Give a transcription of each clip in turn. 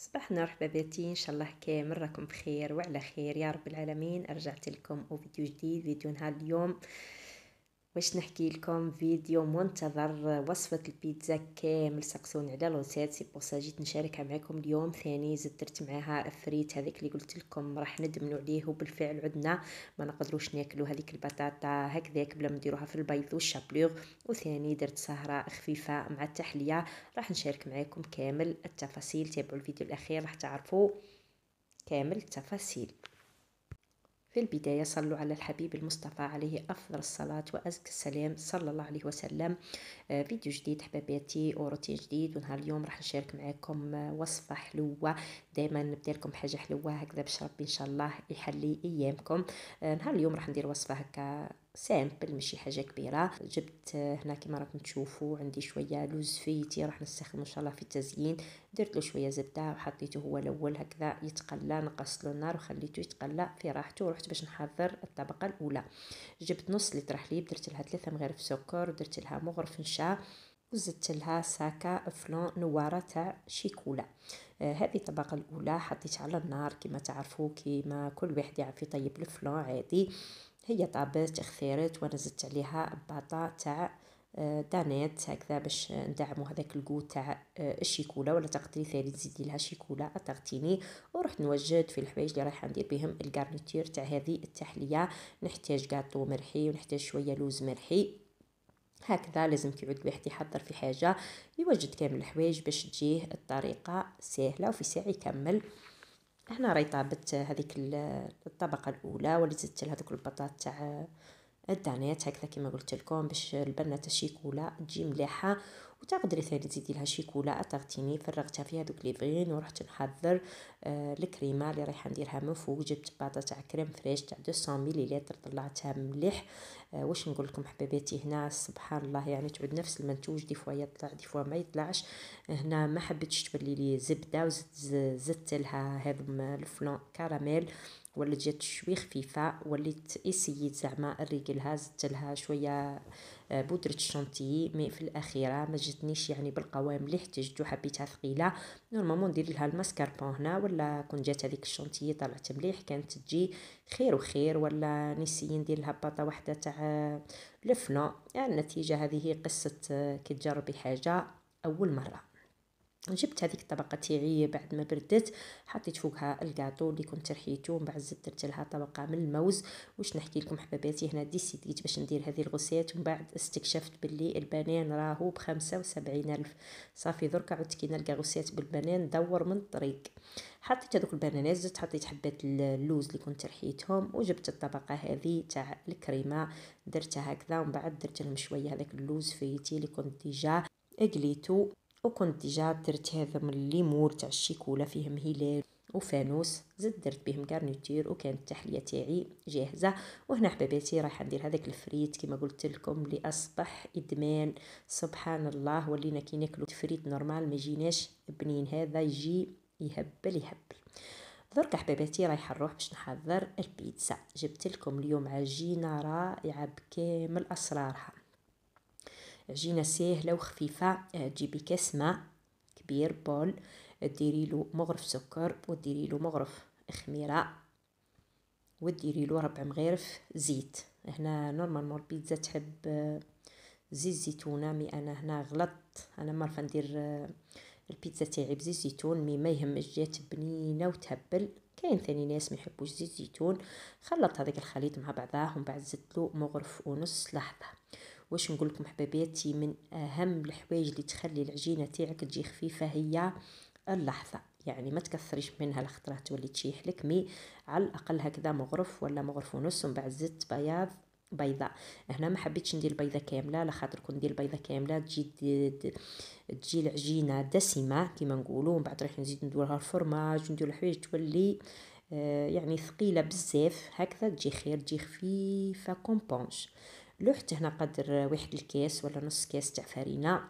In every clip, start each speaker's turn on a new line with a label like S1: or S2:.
S1: صباحنا مرحبا باتي ان شاء الله كامل راكم بخير وعلى خير يا رب العالمين رجعت لكم وفيديو جديد فيديو نهار اليوم باش نحكي لكم فيديو منتظر وصفة البيتزا كامل سقسون على لوسات سي بوسا جيت نشاركها معكم اليوم ثاني زدت درت معاها افريت هذيك اللي قلت لكم راح ندمنوا عليه وبالفعل عدنا ما نقدروش ناكلو هذيك البطاطا هكذاك بلا ما نديروها في البيض والشابلوغ وثاني درت سهرة خفيفة مع التحلية راح نشارك معاكم كامل التفاصيل تابعوا الفيديو الاخير راح تعرفوا كامل التفاصيل في البداية صلوا على الحبيب المصطفى عليه أفضل الصلاة وأزكى السلام صلى الله عليه وسلم آه، فيديو جديد حباباتي وروتين جديد ونهار اليوم راح نشارك معكم آه، وصفة حلوة دائما نبدا لكم بحاجة حلوة هكذا باش ربي إن شاء الله يحلي أيامكم آه، نهار اليوم راح ندير وصفة هكا سامبل ماشي حاجه كبيره جبت هنا كما راكم تشوفوا عندي شويه لوز فيتي راح نستخدمه ان شاء الله في التزيين درت له شويه زبده وحطيته هو الاول هكذا يتقلى نقصت له النار وخليته يتقلى في راحته ورحت باش نحضر الطبقه الاولى جبت نص لتر حليب درت لها ثلاثه مغارف سكر ودرت لها مغرف نشا وزدت لها ساكا فلون نواره تاع شيكولا آه هذه الطبقه الاولى حطيت على النار كما تعرفوا كما كل واحد يعرف يطيب الفلون عادي هي طابت خثيرت وانا زدت عليها باطا تاع آه، دانيت هكذا باش ندعمو هذاك الكو تاع آه، الشيكولا ولا تقدري ثاني تزيدي لها شيكولا اطغتيني ورحت نوجد في الحوايج اللي رايحه ندير بهم الكارنيتير تاع هذه التحليه نحتاج كاطو مرحي ونحتاج شويه لوز مرحي هكذا لازم كيعود الواحد يحضر في حاجه يوجد كامل الحوايج باش تجيه الطريقه سهله وفي ساعه يكمل هنا راهي طابت هذيك الطبقه الاولى واللي زدت لهذوك البطاط تاع الدانيت هكذا كما قلت لكم باش البنه تاع تجي مليحه وتقدري ثاني تزيدي لها شي كولا اطغتيني فرغتها فيها هذوك لي فغين ورحت نحضر آه، الكريمه اللي رايحه نديرها من فوق جبت باطا تاع كريم فريش تاع 200 مليلتر طلعتها مليح آه، واش نقول لكم حبيباتي هنا سبحان الله يعني تعود نفس المنتوج دي فوا يطلع دي فوا ما يطلعش هنا ما حبيتش تبلي لي زبده وزدت لها هذا الفلان كراميل ولا جات شوي خفيفه وليت اسييت زعما الرجل زدتلها لها شويه آه، بودره الشونتيي مي في الاخيره ما جاتنيش يعني بالقوام اللي احتجته حبيتها ثقيله نورمالمون ندير لها الماسكاربون هنا ولا كون جات هذيك الشونتيي طلعت مليح كانت تجي خير وخير ولا نسي ندير لها باطا واحده تاع آه، لفنو يعني النتيجه هذه هي قصه آه، كي تجربي حاجه اول مره جبت هذيك الطبقه تاعي بعد ما بردت حطيت فوقها الكاطو اللي كنت رحيته ومن بعد زدت درت لها طبقه من الموز واش نحكي لكم حباباتي هنا ديسيديت باش ندير هذه الغسيات ومن بعد استكشفت باللي البنان راهو بخمسة وسبعين الف صافي درك عدت كي نلقى غسيات بالبنان دور من الطريق حطيت هذوك البنانات زدت حطيت حبات اللوز اللي كنت رحيتهم وجبت الطبقه هذه تاع الكريمه درتها هكذا ومن بعد درت لهم شويه هذاك اللوز فيتي اللي كنت ديجا قليته وكنت ديجا درت هذا من الليمور تاع الشيكولا فيهم هلال وفانوس زدت درت بهم كارنيتير وكانت التحليه تاعي جاهزه وهنا حبيباتي راح ندير هذاك الفريت كما قلت لكم اللي اصبح ادمان سبحان الله ولينا كي ناكلو فريت نورمال ما يجيناش بنين هذا يجي يهبل يهبل درك حبيباتي رايحه نروح باش نحضر البيتزا جبت لكم اليوم عجينه رائعه بكامل اسرارها عجينة ساهلة وخفيفة آه، تجيبي كاس ماء كبير بول ديري له مغرف سكر وديري له مغرف خميرة وديري له ربع مغارف زيت هنا نورمالمون البيتزا تحب آه، زيت زيتونه مي انا هنا غلط انا مرة ندير آه، البيتزا تاعي بزيت زيتون مي ما يهمش جات بنينه وتهبل كاين ثاني ناس ما يحبوش زيت زيتون خلط هذاك الخليط مع بعضاه ومن بعد زدت له مغرف ونص لحظه واش نقول لكم حباباتي من اهم الحوايج اللي تخلي العجينه تاعك تجي خفيفه هي اللحظه يعني ما تكثريش منها الخطرة تولي تشيح لك مي على الاقل هكذا مغرف ولا مغرف ونص ومن بعد زدت بياض بيضه هنا ما حبيتش ندير بيضه كامله على خاطر كون ندير بيضه كامله تجي تجي العجينه دسمه كيما نقولوا ومن بعد راح نزيد ندير لها الفرماج وندير الحوايج تولي آه، يعني ثقيله بزاف هكذا تجي خير تجي خفيفه كومبونش لوحت هنا قدر واحد الكاس ولا نص كاس تاع فرينه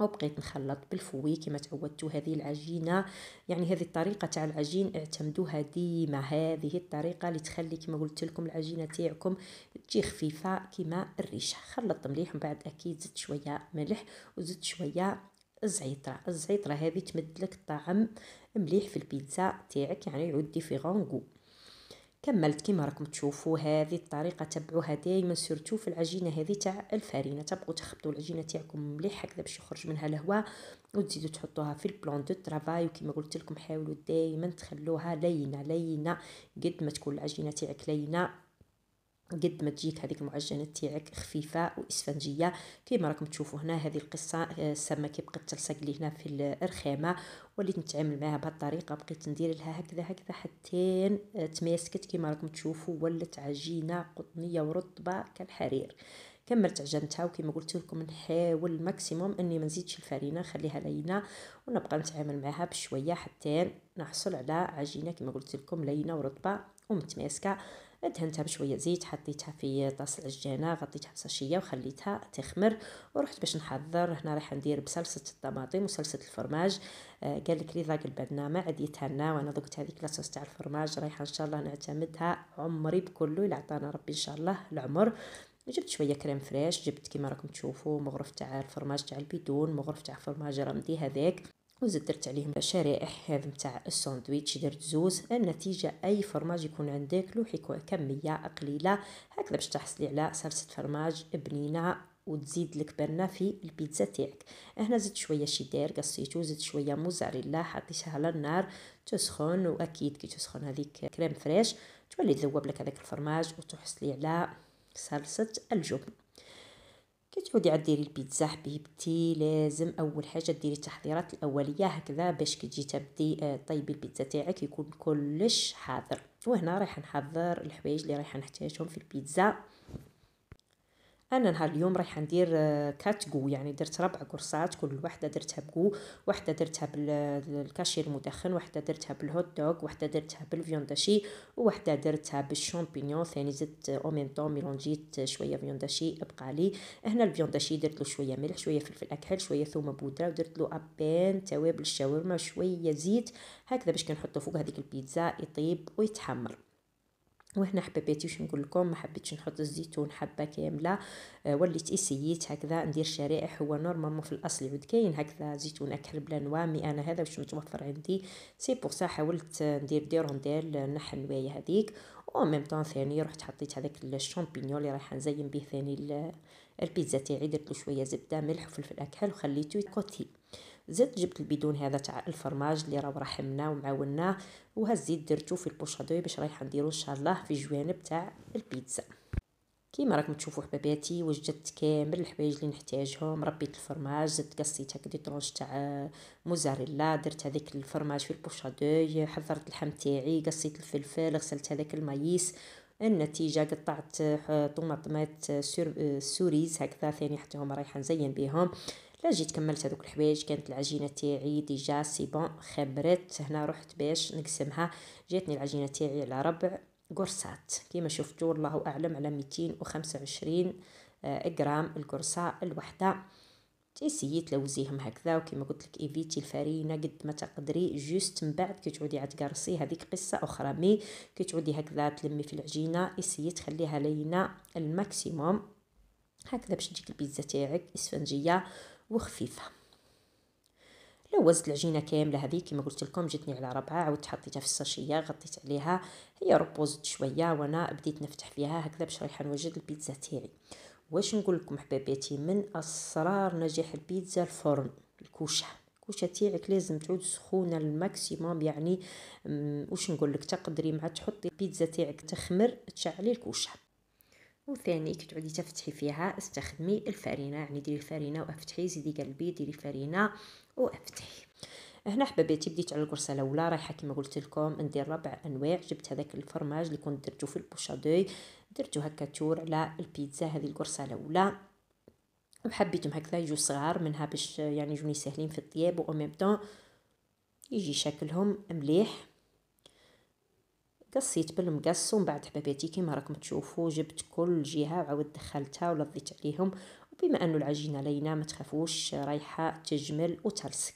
S1: وبقيت نخلط بالفوي كما تعودتوا هذه العجينه يعني هذه الطريقه تاع العجين اعتمدوها ديما هذه الطريقه اللي تخلي كما قلت لكم العجينه تاعكم تجي خفيفه كما الريشه خلط مليح من بعد اكيد زدت شويه ملح وزدت شويه الزعتر الزعيطره هذه تمد لك طعم مليح في البيتزا تاعك يعني يعود ديفيرون غو كملت كما راكم تشوفوا هذه الطريقه تبعوها دائما سورتو في العجينه هذه تاع الفارينه تبقوا تخبطوا العجينه تاعكم مليح هكذا باش يخرج منها الهواء وتزيدوا تحطوها في البلون دو طرافاي وكما قلت لكم حاولوا دائما تخلوها لينه لينه قد ما تكون العجينه تاعك لينه قد ما تجيك هذيك المعجنات تاعك خفيفه واسفنجيه كيما راكم تشوفوا هنا هذه القصه السمكه آه، كيبقى تلصق لي هنا في الرخامه وليت نتعامل معها بهذه الطريقه بقيت ندير لها هكذا هكذا حتى آه، تماسكت كيما راكم تشوفوا ولات عجينه قطنيه ورطبه كالحرير كملت عجنتها وكما قلت لكم نحاول ماكسيموم اني ما نزيدش الفرينه نخليها لينه ونبقى نتعامل معها بشويه حتى نحصل على عجينه كما قلت لكم لينه ورطبه ومتماسكه دهنتها بشويه زيت حطيتها في طاس العجينه غطيتها بصاشيه وخليتها تخمر ورحت باش نحضر هنا راح ندير بصلصه الطماطم وصلصه الفرماج آه، قال لك ذاك البدنه ما عديتها لنا وانا ذقت هذيك لاصوص تاع الفرماج رايحه ان شاء الله نعتمدها عمري بكله الا عطانا ربي ان شاء الله العمر جبت شويه كريم فريش جبت كيما راكم تشوفوا مغرف تاع الفرماج تاع البيدون مغرف تاع فرماج رمدي هذاك وزدت درت عليهم شرائح هذا نتاع الساندويتش درت زوز النتيجه اي فرماج يكون عندك لوح يكون كميه قليله هكذا باش تحصلي على صلصه فرماج بنينه وتزيد لك برنا في البيتزا تاعك هنا زدت شويه شيدر قصيتو زدت شويه موزاريلا حطيتها على النار تسخن واكيد كي تسخن هذيك كريم فريش تولي تذوب لك هذاك الفرماج وتحصلي على صلصه الجبن كتعودي عديري ديري البيتزا حبيبتي لازم اول حاجه ديري التحضيرات الاوليه هكذا باش كي تجي تبدي آه، طيبي البيتزا تاعك يكون كلش حاضر وهنا رايحه نحضر الحوايج اللي رايحه نحتاجهم في البيتزا انا نهار اليوم رايحه ندير آه، كاتكو يعني درت ربع قرصات كل وحده درتها بكو وحده درتها بالكاشي آه، المدخن وحده درتها بالهوت دوغ وحده درتها بالفيونداشي وحده درتها بالشامبينيون ثاني زدت او ميم طون ميلونجيت شويه فيونداشي بقى لي هنا الفيونداشي درت له شويه ملح شويه فلفل اكحل شويه ثوم بودره ودرت له ابان توابل الشاورما شويه زيت هكذا باش كنحطو فوق هذيك البيتزا يطيب ويتحمر وهنا واش نقول لكم ما حبيتش نحط الزيتون حبه كامله آه، وليت اسييت هكذا ندير شرائح هو نورمالمون في الاصل يعود كاين هكذا زيتون اكحل بلا نوامي انا هذا واش متوفر عندي سي بوغ سا حاولت ندير دي رونديل نحى النوايه هذيك او ميم طون ثاني رحت حطيت هذاك الشامبينيون اللي رايحه نزين به ثاني البيتزا تاعي درت له شويه زبده ملح وفلفل اكحل وخليته يكوتي زدت جبت البيدون هذا تاع الفرماج اللي راه رحمنا ومعاوناه وها الزيت درتو في البوشادوي باش رايحه نديرو ان شاء الله في جوانب تاع البيتزا كيما راكم تشوفوا حباباتي وجدت كامل الحوايج اللي نحتاجهم ربيت الفرماج زدت قصيت هكا دي طرونش تاع موزاريلا درت هذيك الفرماج في البوشادوي حضرت اللحم تاعي قصيت الفلفل غسلت هذاك المايس النتيجه قطعت طماطمات سوريز هكذا ثاني حتى هما رايحه نزين بهم لا جيت كملت هذوك الحوايج كانت العجينه تاعي ديجا سي بون خبرت هنا رحت باش نقسمها جاتني العجينه تاعي على ربع قرصات كيما شفتوا الله اعلم على 225 غرام القرصه الوحده تيسيت لوزيهم هكذا وكيما قلت لك ايفيتي الفرينه قد ما تقدري جوست من بعد كي تعودي عاد تقرصي هذيك قصه اخرى مي كي تعودي هكذا تلمي في العجينه اسيي تخليها لينه الماكسيموم هكذا باش تجيك البيتزا تاعك اسفنجيه وخفيفه لوزت العجينه كامله هذه كما قلت لكم جتني على ربعه عاودت حطيتها في الساشيه غطيت عليها هي ربوزت شويه وانا بديت نفتح فيها هكذا باش رايحه نوجد البيتزا تاعي واش نقول لكم حباباتي من اسرار نجاح البيتزا الفرن الكوشه الكوشه تاعك لازم تعود سخونه الماكسيموم يعني واش نقول لك تقدري مع تحطي البيتزا تاعك تخمر تشعلي الكوشه وثاني كي تعودي تفتحي فيها استخدمي الفرينه يعني ديري الفرينه وافتحي زيدي قلبي ديري الفرينه وافتحي هنا حبيباتي بديت على الكرسه الاولى رايحه كما قلت لكم ندير ربع انواع جبت هذاك الفرماج اللي كنت درتو في البوشادوي درتو هكا تور على البيتزا هذه الكرسه الاولى وحبيتهم هكذا يجوا صغار منها باش يعني يجوني ساهلين في الطياب و ميم طون يجي شكلهم مليح قصيت بالمقص ومن بعد حباباتي كيما راكم تشوفوا جبت كل جهه وعاود دخلتها ولضيت عليهم وبما انه العجينه لينه ما تخافوش رايحه تجمل وتلصق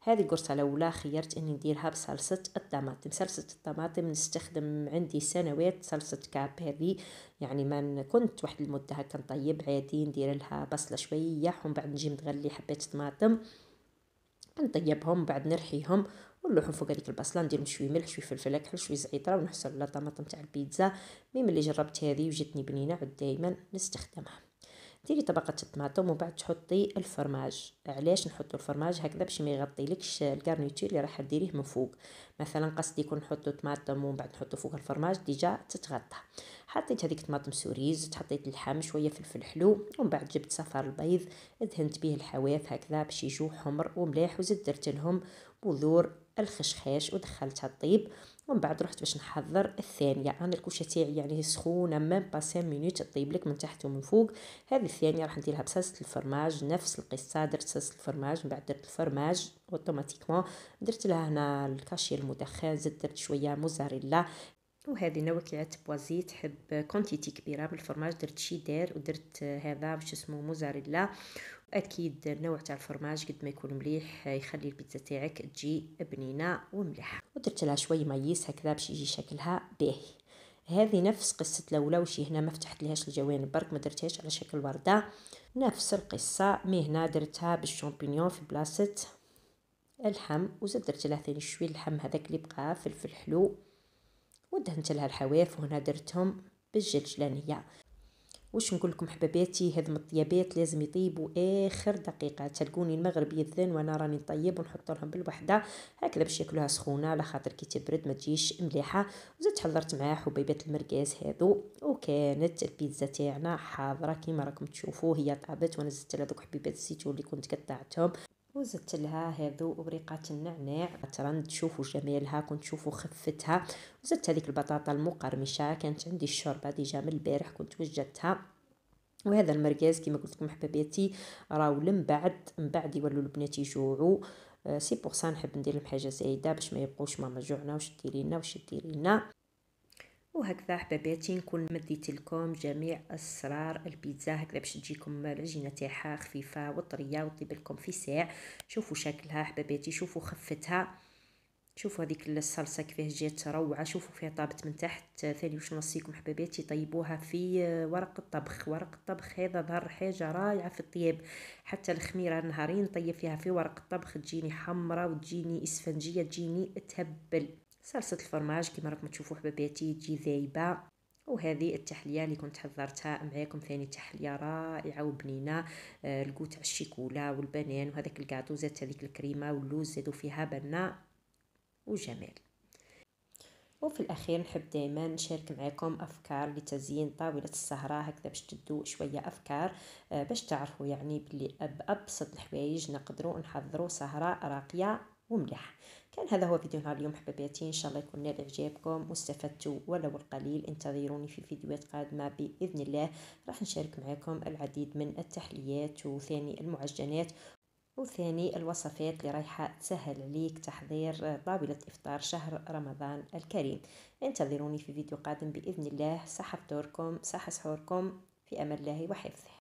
S1: هذه القرصه الاولى خيرت اني نديرها بصلصه الطماطم صلصه الطماطم نستخدم عندي سنوات صلصه هذه يعني ما كنت واحد المده هكا نطيب عادي ندير لها بصله شويه ومن بعد نجي نغلي حبات طماطم نطيبهم بعد نرحيهم ونلوحو فوق هذيك البصله ندير شويه ملح شويه فلفل اكحل شويه زعتر ونحصل على طماطم تاع البيتزا مي ملي جربت هذه وجاتني بنينه عاد دائما نستخدمها ديري طبقه الطماطم ومن بعد تحطي الفرماج علاش نحطو الفرماج هكذا باش ما يغطيلكش الكارنيتير اللي راح ديريه من فوق مثلا قصدي يكون نحطو طماطم ومن بعد نحطو فوق الفرماج ديجا تتغطى حطيت هذيك طماطم سوريز حطيت اللحم شويه فلفل حلو ومن بعد جبت صفار البيض دهنت به الحواف هكذا باش يجو حمر ومليح وزدت درت لهم بذور الخشخاش ودخلتها الطيب ومن بعد رحت باش نحضر الثانيه انا يعني الكوشه تاعي يعني سخونه ما با 5 مينوت تطيب لك من تحت ومن فوق هذه الثانيه راح نديرها بصلصه الفرماج نفس القصه درت صلصه الفرماج من بعد درت الفرماج اوتوماتيكمون درت لها هنا الكاشير المدخن زدت درت شويه موزاريلا وهذه نوكعة بوازي تحب كونتيتي كبيرة من الفرماج درت شيدر ودرت هذا واش اسمه موزاريلا اكيد النوع تاع الفرماج قد ما يكون مليح يخلي البيتزا تاعك تجي بنينه ومليحه ودرت لها شويه مايس هكذا باش يجي شكلها باهي هذه نفس قصة الأولى وشي هنا ما فتحت لهاش الجوانب برك ما درتهاش على شكل وردة نفس القصة مي هنا درتها بالشامبينيون في بلاصة اللحم وزاد درت لها ثاني شويه اللحم هذاك اللي بقى فلفل حلو ودهنت لها الحواف وهنا درتهم بالجلجلانيه واش نقول لكم حباباتي هاد الطيابات لازم يطيبوا اخر دقيقه تلقوني المغرب يذن وانا راني نطيب ونحط لهم بالوحده هكذا باش ياكلوها سخونه على خاطر كي تبرد ما تجيش مليحه وزدت حضرت معاه حبيبات المرقاز هادو وكانت البيتزا تاعنا حاضره كيما راكم تشوفوا هي طابت وانا زدت دوك حبيبات الزيتون اللي كنت قطعتهم وزدت لها هذو وريقة النعناع ترى تشوفوا جمالها كنت تشوفوا خفتها وزدت هذيك البطاطا المقرمشة كانت عندي الشوربة ديجا من البارح كنت وجدتها وهذا المركز كما قلت لكم حباباتي راهو من بعد من بعد يولوا البنات يجوعوا آه، سي بوغ سا نحب ندير لهم حاجه زايده باش ما يبقوش ماما جوعنا واش ديري لنا واش ديري لنا وهكذا حباباتي نكون مديت لكم جميع اسرار البيتزا هكذا باش تجيكم العجينه تاعها خفيفه وطريه وطيب لكم في ساع شوفوا شكلها حباباتي شوفوا خفتها شوفوا هذيك الصلصه كيفاه جات روعه شوفوا فيها طابت من تحت ثاني واش نوصيكم حبيباتي طيبوها في ورق الطبخ ورق الطبخ هذا ظهر حاجه رائعه في الطياب حتى الخميره نهارين نطيب فيها في ورق الطبخ تجيني حمراء وتجيني اسفنجيه تجيني تهبل صلصه الفرماج كما راكم تشوفوا حباباتي تجي ذايبه وهذه التحليه اللي كنت حضرتها معاكم ثاني تحليه رائعه وبنينه آه الكوت على الشيكولا والبنان وهذاك الكاطو زادت هذيك الكريمه واللوز زادوا فيها بنه وجمال وفي الاخير نحب دائما نشارك معكم افكار لتزيين طاوله السهره هكذا باش تدو شويه افكار آه، باش تعرفوا يعني بلي بابسط الحوايج نقدروا نحضروا سهره راقيه وملح كان هذا هو فيديو نهار اليوم حبيباتي ان شاء الله يكون نال اعجابكم واستفدتوا ولو القليل انتظروني في فيديوهات قادمه باذن الله راح نشارك معكم العديد من التحليات وثاني المعجنات وثاني الوصفات اللي رايحة تسهل عليك تحضير طاولة إفطار شهر رمضان الكريم انتظروني في فيديو قادم بإذن الله صحة فطوركم صحة سحوركم في أمان الله وحفظه